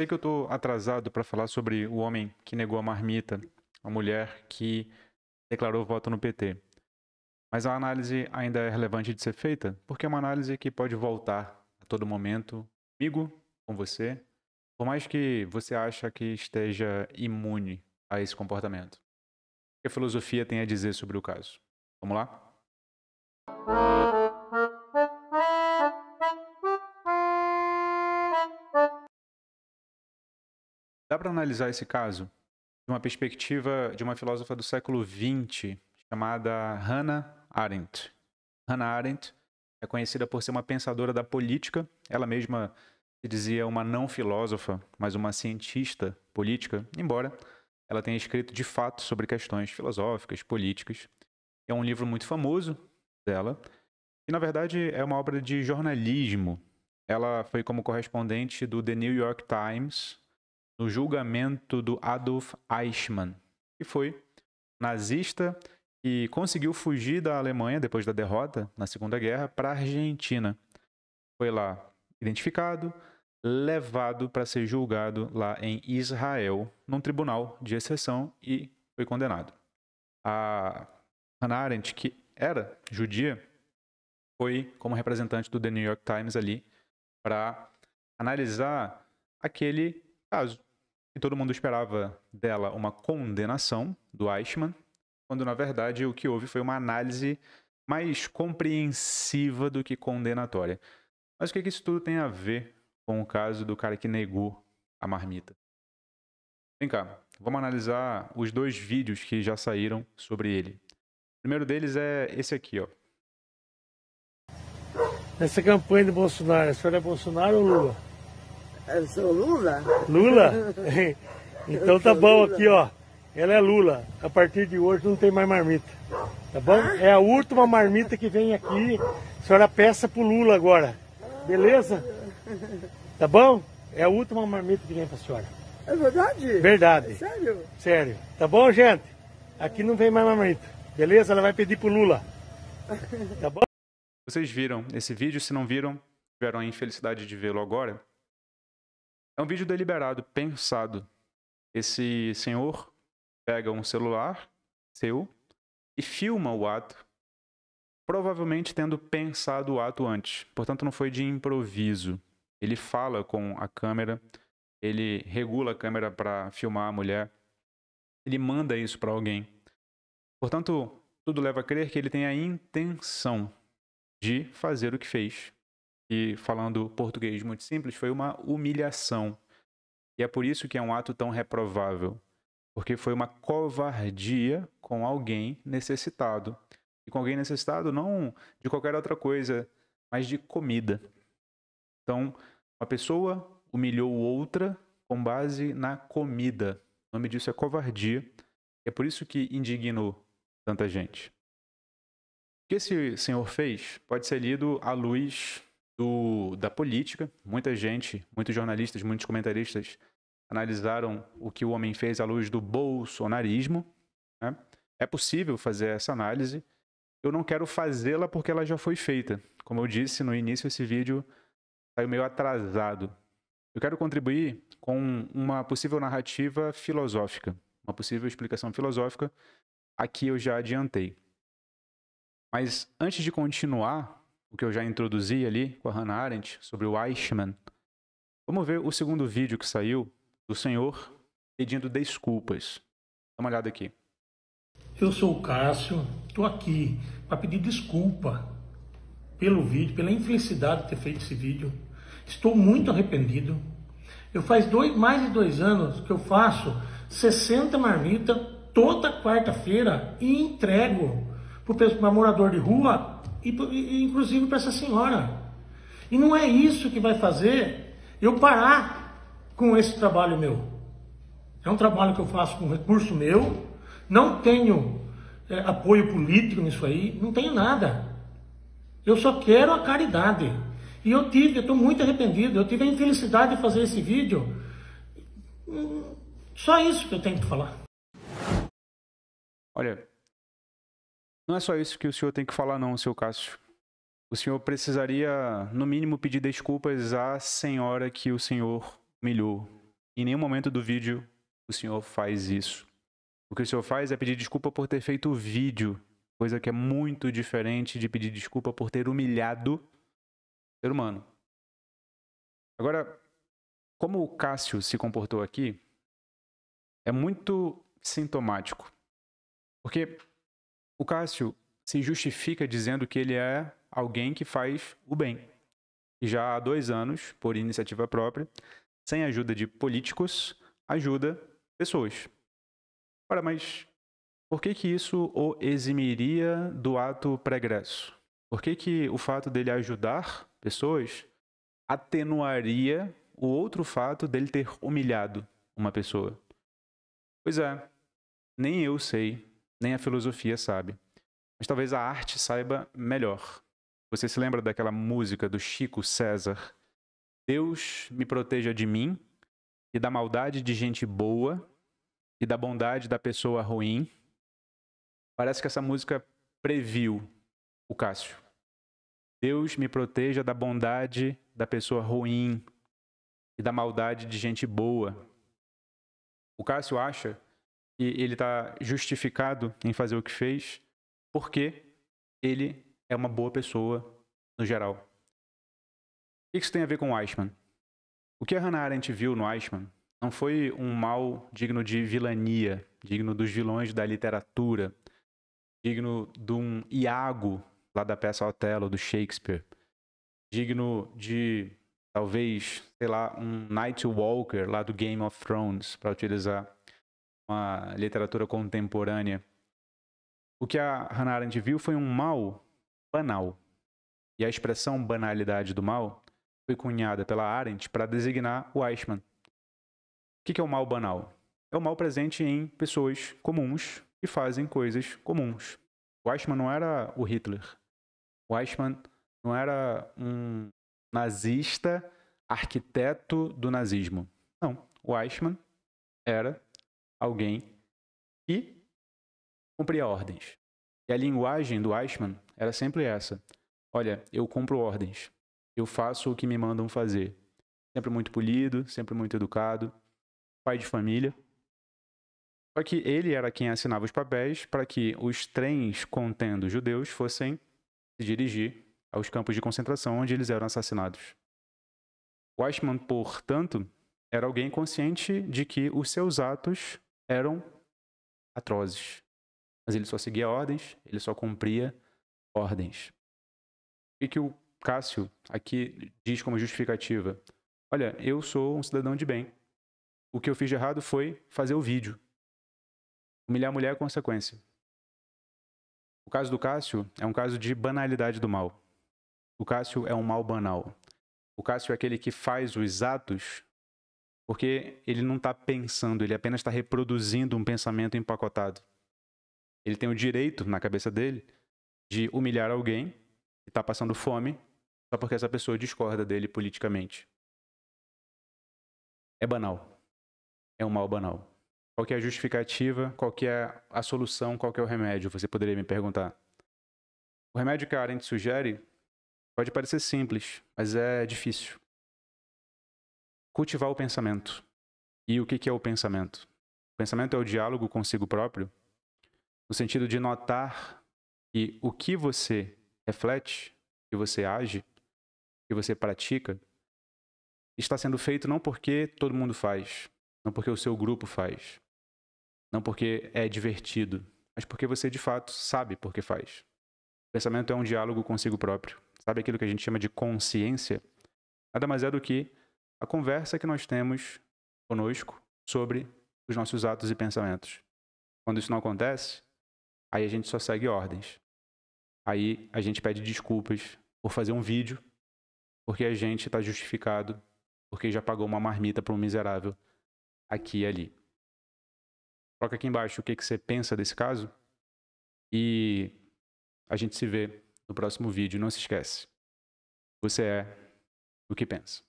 Sei que eu estou atrasado para falar sobre o homem que negou a marmita, a mulher que declarou voto no PT. Mas a análise ainda é relevante de ser feita, porque é uma análise que pode voltar a todo momento comigo, com você, por mais que você acha que esteja imune a esse comportamento. O que a filosofia tem a dizer sobre o caso? Vamos lá? para analisar esse caso de uma perspectiva de uma filósofa do século XX chamada Hannah Arendt. Hannah Arendt é conhecida por ser uma pensadora da política, ela mesma se dizia uma não filósofa, mas uma cientista política, embora ela tenha escrito de fato sobre questões filosóficas, políticas. É um livro muito famoso dela, e na verdade é uma obra de jornalismo. Ela foi como correspondente do The New York Times no julgamento do Adolf Eichmann, que foi nazista e conseguiu fugir da Alemanha depois da derrota na Segunda Guerra para a Argentina. Foi lá identificado, levado para ser julgado lá em Israel, num tribunal de exceção e foi condenado. A Hannah Arendt, que era judia, foi como representante do The New York Times ali para analisar aquele caso que todo mundo esperava dela uma condenação do Eichmann, quando na verdade o que houve foi uma análise mais compreensiva do que condenatória. Mas o que, é que isso tudo tem a ver com o caso do cara que negou a marmita? Vem cá, vamos analisar os dois vídeos que já saíram sobre ele. O primeiro deles é esse aqui, ó. Nessa campanha de Bolsonaro, a senhora é Bolsonaro ou Lula? Eu sou Lula? Lula? então tá bom Lula. aqui, ó. Ela é Lula. A partir de hoje não tem mais marmita. Tá bom? Ah? É a última marmita que vem aqui. A senhora peça pro Lula agora. Beleza? Tá bom? É a última marmita que vem pra senhora. É verdade? Verdade. É sério? Sério. Tá bom, gente? Aqui não vem mais marmita. Beleza? Ela vai pedir pro Lula. Tá bom? Vocês viram esse vídeo? Se não viram, tiveram a infelicidade de vê-lo agora. É um vídeo deliberado, pensado. Esse senhor pega um celular seu e filma o ato, provavelmente tendo pensado o ato antes. Portanto, não foi de improviso. Ele fala com a câmera, ele regula a câmera para filmar a mulher, ele manda isso para alguém. Portanto, tudo leva a crer que ele tem a intenção de fazer o que fez e falando português muito simples, foi uma humilhação. E é por isso que é um ato tão reprovável, porque foi uma covardia com alguém necessitado. E com alguém necessitado não de qualquer outra coisa, mas de comida. Então, uma pessoa humilhou outra com base na comida. O nome disso é covardia. É por isso que indignou tanta gente. O que esse senhor fez pode ser lido à luz do, da política. Muita gente, muitos jornalistas, muitos comentaristas analisaram o que o homem fez à luz do bolsonarismo. Né? É possível fazer essa análise. Eu não quero fazê-la porque ela já foi feita. Como eu disse no início, esse vídeo saiu meio atrasado. Eu quero contribuir com uma possível narrativa filosófica, uma possível explicação filosófica. Aqui eu já adiantei. Mas antes de continuar o que eu já introduzi ali com a Hannah Arendt sobre o Eichmann. Vamos ver o segundo vídeo que saiu do senhor pedindo desculpas. Dá uma olhada aqui. Eu sou o Cássio, estou aqui para pedir desculpa pelo vídeo, pela infelicidade de ter feito esse vídeo. Estou muito arrependido. Eu faz dois, mais de dois anos que eu faço 60 marmitas toda quarta-feira e entrego para morador de rua e, e inclusive para essa senhora. E não é isso que vai fazer eu parar com esse trabalho meu. É um trabalho que eu faço com recurso meu, não tenho é, apoio político nisso aí, não tenho nada. Eu só quero a caridade. E eu tive, eu estou muito arrependido, eu tive a infelicidade de fazer esse vídeo. Hum, só isso que eu tenho que falar. Olha, não é só isso que o senhor tem que falar, não, seu Cássio. O senhor precisaria, no mínimo, pedir desculpas à senhora que o senhor humilhou. Em nenhum momento do vídeo o senhor faz isso. O que o senhor faz é pedir desculpa por ter feito o vídeo, coisa que é muito diferente de pedir desculpa por ter humilhado ser humano. Agora, como o Cássio se comportou aqui, é muito sintomático. Porque o Cássio se justifica dizendo que ele é alguém que faz o bem. E já há dois anos, por iniciativa própria, sem ajuda de políticos, ajuda pessoas. Ora, mas por que, que isso o eximiria do ato pregresso? Por que, que o fato dele ajudar pessoas atenuaria o outro fato dele ter humilhado uma pessoa? Pois é, nem eu sei nem a filosofia sabe. Mas talvez a arte saiba melhor. Você se lembra daquela música do Chico César? Deus me proteja de mim e da maldade de gente boa e da bondade da pessoa ruim. Parece que essa música previu o Cássio. Deus me proteja da bondade da pessoa ruim e da maldade de gente boa. O Cássio acha e ele está justificado em fazer o que fez, porque ele é uma boa pessoa no geral. O que isso tem a ver com o Eichmann? O que a Hannah Arendt viu no Eichmann não foi um mal digno de vilania, digno dos vilões da literatura, digno de um Iago lá da peça Otelo, do Shakespeare, digno de talvez, sei lá, um Night Walker lá do Game of Thrones, para utilizar uma literatura contemporânea, o que a Hannah Arendt viu foi um mal banal. E a expressão banalidade do mal foi cunhada pela Arendt para designar o Eichmann. O que é o mal banal? É o mal presente em pessoas comuns que fazem coisas comuns. O Eichmann não era o Hitler. O Eichmann não era um nazista, arquiteto do nazismo. Não. O Eichmann era alguém que cumpria ordens. E a linguagem do Eichmann era sempre essa: olha, eu cumpro ordens, eu faço o que me mandam fazer. Sempre muito polido, sempre muito educado, pai de família. Só que ele era quem assinava os papéis para que os trens contendo judeus fossem se dirigir aos campos de concentração onde eles eram assassinados. Weissman, portanto, era alguém consciente de que os seus atos eram atrozes. Mas ele só seguia ordens, ele só cumpria ordens. O que, o Cássio aqui diz como justificativa? Olha, eu sou um cidadão de bem. O que eu fiz de errado foi fazer o vídeo. Humilhar a mulher é consequência. O caso do Cássio é um caso de banalidade do mal. O Cássio é um mal banal. O Cássio é aquele que faz os atos porque ele não está pensando, ele apenas está reproduzindo um pensamento empacotado. Ele tem o direito, na cabeça dele, de humilhar alguém que está passando fome só porque essa pessoa discorda dele politicamente. É banal. É um mal banal. Qual é a justificativa? Qual é a solução? Qual é o remédio? Você poderia me perguntar. O remédio que a Arendt sugere pode parecer simples, mas é difícil cultivar o pensamento. E o que, que é o pensamento? O pensamento é o diálogo consigo próprio, no sentido de notar que o que você reflete, que você age, que você pratica, está sendo feito não porque todo mundo faz, não porque o seu grupo faz, não porque é divertido, mas porque você de fato sabe por que faz. O pensamento é um diálogo consigo próprio. Sabe aquilo que a gente chama de consciência? Nada mais é do que a conversa que nós temos conosco sobre os nossos atos e pensamentos. Quando isso não acontece, aí a gente só segue ordens. Aí a gente pede desculpas por fazer um vídeo, porque a gente está justificado, porque já pagou uma marmita para um miserável aqui e ali. Coloca aqui embaixo o que, que você pensa desse caso e a gente se vê no próximo vídeo. Não se esquece, você é o que pensa.